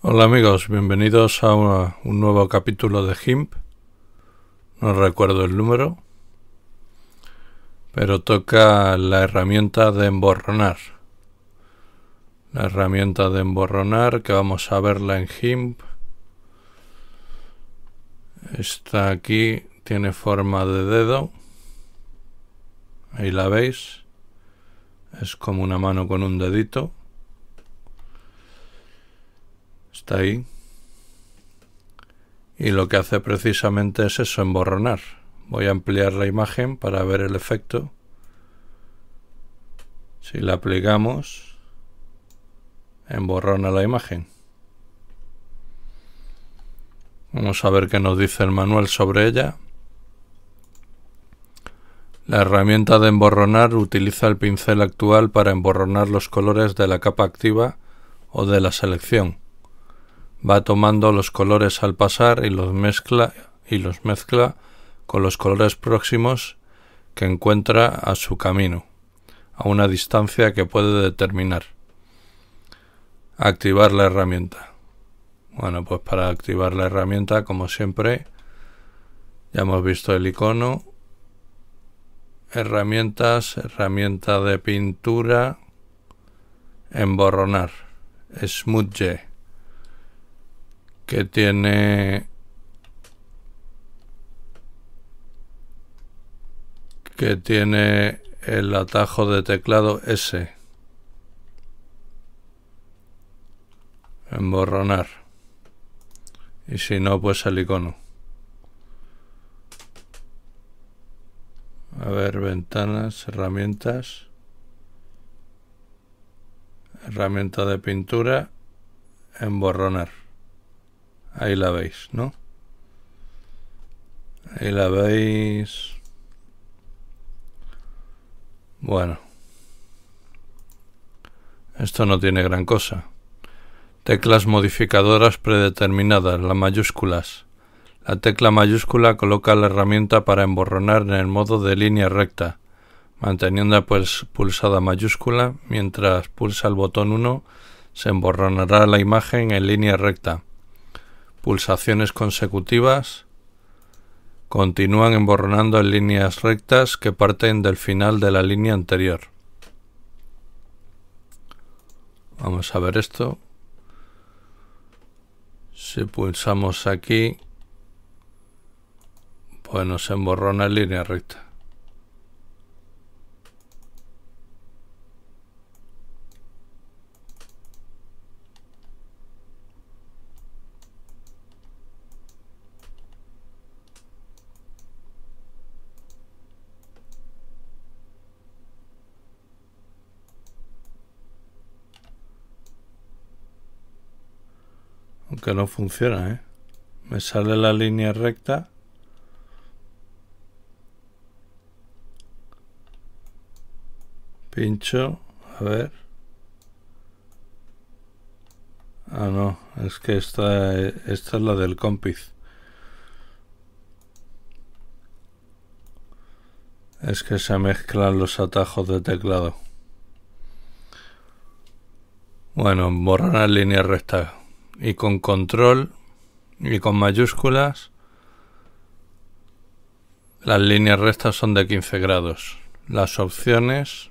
Hola amigos, bienvenidos a un nuevo capítulo de GIMP. No recuerdo el número, pero toca la herramienta de emborronar. La herramienta de emborronar que vamos a verla en GIMP. Está aquí, tiene forma de dedo. Ahí la veis. Es como una mano con un dedito. ahí. Y lo que hace precisamente es eso, emborronar. Voy a ampliar la imagen para ver el efecto. Si la aplicamos, emborrona la imagen. Vamos a ver qué nos dice el manual sobre ella. La herramienta de emborronar utiliza el pincel actual para emborronar los colores de la capa activa o de la selección va tomando los colores al pasar y los mezcla y los mezcla con los colores próximos que encuentra a su camino, a una distancia que puede determinar. Activar la herramienta. Bueno, pues para activar la herramienta, como siempre, ya hemos visto el icono. Herramientas, herramienta de pintura. Emborronar. Smudge que tiene que tiene el atajo de teclado S. Emborronar. Y si no, pues el icono. A ver, ventanas, herramientas. Herramienta de pintura. Emborronar. Ahí la veis, ¿no? Ahí la veis. Bueno. Esto no tiene gran cosa. Teclas modificadoras predeterminadas, las mayúsculas. La tecla mayúscula coloca la herramienta para emborronar en el modo de línea recta, manteniendo pulsada mayúscula, mientras pulsa el botón 1 se emborronará la imagen en línea recta pulsaciones consecutivas continúan emborronando en líneas rectas que parten del final de la línea anterior. Vamos a ver esto. Si pulsamos aquí, pues nos emborrona en línea recta. Aunque no funciona, ¿eh? Me sale la línea recta. Pincho, a ver. Ah, no, es que esta, esta es la del compiz. Es que se mezclan los atajos de teclado. Bueno, borrar la línea recta y con control y con mayúsculas. Las líneas rectas son de 15 grados. Las opciones,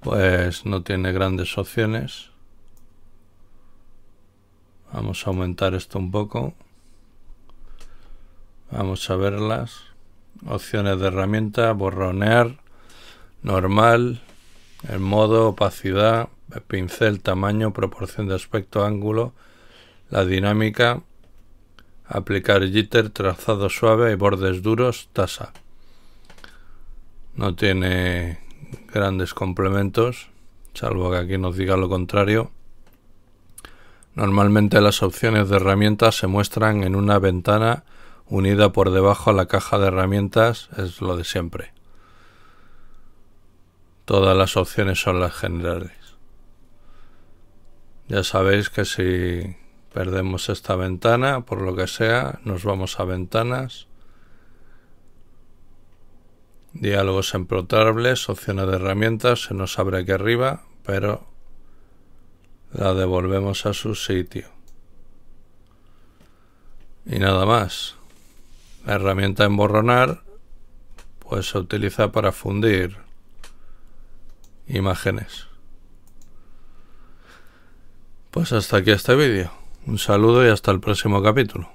pues no tiene grandes opciones. Vamos a aumentar esto un poco. Vamos a verlas. Opciones de herramienta, borronear, normal, el modo, opacidad, pincel, tamaño, proporción de aspecto, ángulo, la dinámica, aplicar jitter, trazado suave y bordes duros, tasa. No tiene grandes complementos, salvo que aquí nos diga lo contrario. Normalmente las opciones de herramientas se muestran en una ventana unida por debajo a la caja de herramientas, es lo de siempre. Todas las opciones son las generales. Ya sabéis que si perdemos esta ventana, por lo que sea, nos vamos a ventanas, diálogos Emplotables, opciones de herramientas, se nos abre aquí arriba, pero la devolvemos a su sitio. Y nada más. La herramienta emborronar pues se utiliza para fundir imágenes. Pues hasta aquí este vídeo. Un saludo y hasta el próximo capítulo.